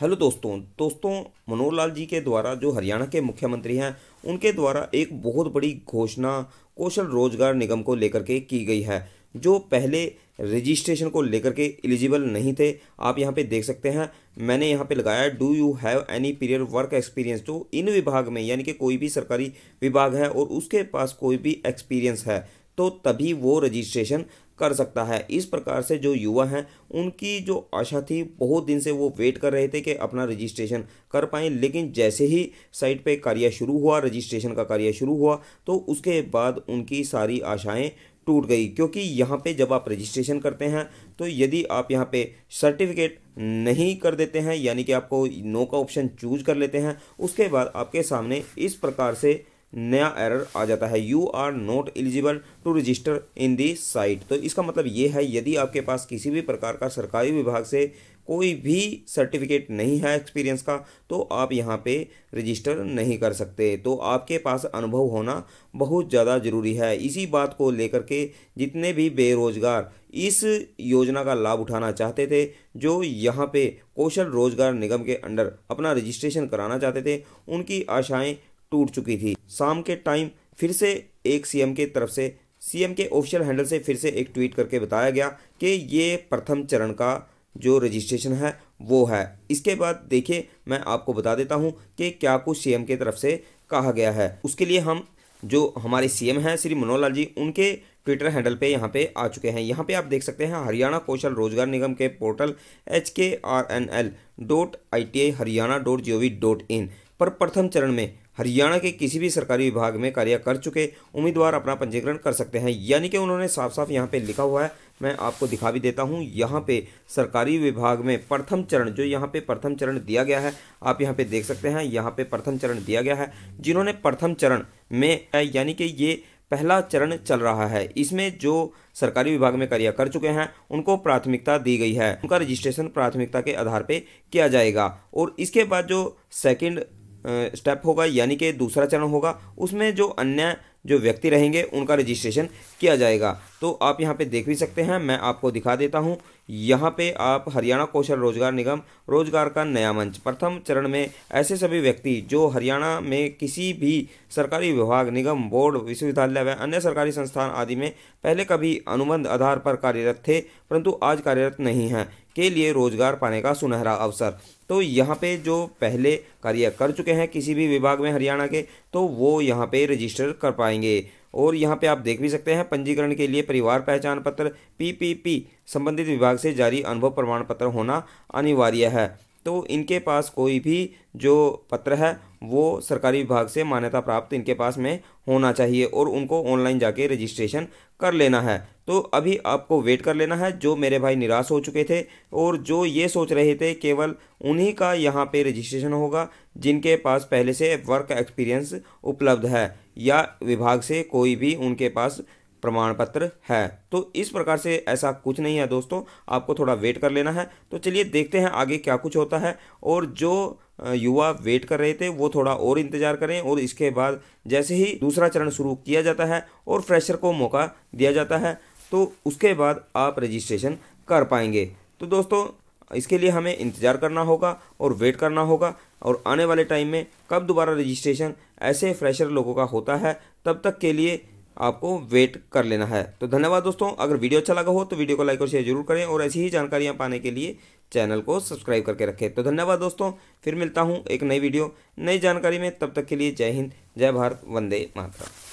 hello दोस्तों दोस्तों मनोहर लाल जी के द्वारा जो हरियाणा के मुख्यमंत्री हैं उनके द्वारा एक बहुत बड़ी घोषणा कौशल रोजगार निगम को लेकर के की गई है जो पहले रजिस्ट्रेशन को लेकर के एलिजिबल नहीं थे आप यहाँ पे देख सकते हैं मैंने यहाँ पे लगाया do you have any period work experience जो इन विभाग में यानी कि कोई भी सरकारी विभाग है और उसके पास कोई भी एक्सपीरियंस है तो तभी वो रजिस्ट्रेशन कर सकता है इस प्रकार से जो युवा हैं उनकी जो आशा थी बहुत दिन से वो वेट कर रहे थे कि अपना रजिस्ट्रेशन कर पाएँ लेकिन जैसे ही साइट पे कार्य शुरू हुआ रजिस्ट्रेशन का कार्य शुरू हुआ तो उसके बाद उनकी सारी आशाएं टूट गई क्योंकि यहाँ पे जब आप रजिस्ट्रेशन करते हैं तो यदि आप यहाँ पे सर्टिफिकेट नहीं कर देते हैं यानी कि आपको नो का ऑप्शन चूज कर लेते हैं उसके बाद आपके सामने इस प्रकार से नया एरर आ जाता है you are not eligible to register in the site तो इसका मतलब ये है यदि आपके पास किसी भी प्रकार का सरकारी विभाग से कोई भी सर्टिफिकेट नहीं है एक्सपीरियंस का तो आप यहाँ पे रजिस्टर नहीं कर सकते तो आपके पास अनुभव होना बहुत ज़्यादा ज़रूरी है इसी बात को लेकर के जितने भी बेरोज़गार इस योजना का लाभ उठाना चाहते थे जो यहाँ पे कौशल रोजगार निगम के अंडर अपना रजिस्ट्रेशन कराना चाहते थे उनकी आशाएं टूट चुकी थी शाम के टाइम फिर से एक सीएम के तरफ से सीएम के ऑफिशियल हैंडल से फिर से एक ट्वीट करके बताया गया कि ये प्रथम चरण का जो रजिस्ट्रेशन है वो है इसके बाद देखिए मैं आपको बता देता हूँ कि क्या कुछ सीएम के तरफ से कहा गया है उसके लिए हम जो हमारे सीएम हैं श्री मनोहर लाल जी उनके ट्विटर हैंडल पे यहाँ पे आ चुके हैं यहाँ पे आप देख सकते हैं हरियाणा कौशल रोजगार निगम के portal H K R N L dot I T I Haryana dot G O V dot in पर प्रथम चरण में हरियाणा के किसी भी सरकारी विभाग में कार्य कर चुके उम्मीदवार अपना पंजीकरण कर सकते हैं यानी कि उन्होंने साफ साफ यहाँ पे लिखा हुआ है मैं आपको दिखा भी देता हूँ यहाँ पे सरकारी विभाग में प्रथम चरण जो यहाँ पे प्रथम चरण दिया गया है आप यहाँ पे देख सकते हैं यहाँ पे प्रथम चरण दिया गया है जिन्होंने प्रथम चरण में यानी कि ये पहला चरण चल रहा है इसमें जो सरकारी विभाग में कार्य कर चुके हैं उनको प्राथमिकता दी गई है उनका रजिस्ट्रेशन प्राथमिकता के आधार पर किया जाएगा और इसके बाद जो सेकेंड स्टेप होगा यानी कि दूसरा चरण होगा उसमें जो अन्य जो व्यक्ति रहेंगे उनका रजिस्ट्रेशन किया जाएगा तो आप यहाँ पे देख भी सकते हैं मैं आपको दिखा देता हूँ यहाँ पे आप हरियाणा कौशल रोजगार निगम रोजगार का नया मंच प्रथम चरण में ऐसे सभी व्यक्ति जो हरियाणा में किसी भी सरकारी विभाग निगम बोर्ड विश्वविद्यालय व अन्य सरकारी संस्थान आदि में पहले कभी अनुबंध आधार पर कार्यरत थे परंतु आज कार्यरत नहीं हैं के लिए रोजगार पाने का सुनहरा अवसर तो यहाँ पे जो पहले कार्य कर चुके हैं किसी भी विभाग में हरियाणा के तो वो यहाँ पे रजिस्टर कर पाएंगे पाएंगे और यहाँ पे आप देख भी सकते हैं पंजीकरण के लिए परिवार पहचान पत्र पीपीपी संबंधित विभाग से जारी अनुभव प्रमाण पत्र होना अनिवार्य है तो इनके पास कोई भी जो पत्र है वो सरकारी विभाग से मान्यता प्राप्त इनके पास में होना चाहिए और उनको ऑनलाइन जाके रजिस्ट्रेशन कर लेना है तो अभी आपको वेट कर लेना है जो मेरे भाई निराश हो चुके थे और जो ये सोच रहे थे केवल उन्हीं का यहाँ पे रजिस्ट्रेशन होगा जिनके पास पहले से वर्क एक्सपीरियंस उपलब्ध है या विभाग से कोई भी उनके पास प्रमाण पत्र है तो इस प्रकार से ऐसा कुछ नहीं है दोस्तों आपको थोड़ा वेट कर लेना है तो चलिए देखते हैं आगे क्या कुछ होता है और जो युवा वेट कर रहे थे वो थोड़ा और इंतज़ार करें और इसके बाद जैसे ही दूसरा चरण शुरू किया जाता है और फ्रेशर को मौका दिया जाता है तो उसके बाद आप रजिस्ट्रेशन कर पाएंगे तो दोस्तों इसके लिए हमें इंतज़ार करना होगा और वेट करना होगा और आने वाले टाइम में कब दोबारा रजिस्ट्रेशन ऐसे फ्रेशर लोगों का होता है तब तक के लिए आपको वेट कर लेना है तो धन्यवाद दोस्तों अगर वीडियो अच्छा लगा हो तो वीडियो को लाइक और शेयर जरूर करें और ऐसी ही जानकारियाँ पाने के लिए चैनल को सब्सक्राइब करके रखें तो धन्यवाद दोस्तों फिर मिलता हूँ एक नई वीडियो नई जानकारी में तब तक के लिए जय हिंद जय भारत वंदे मातरम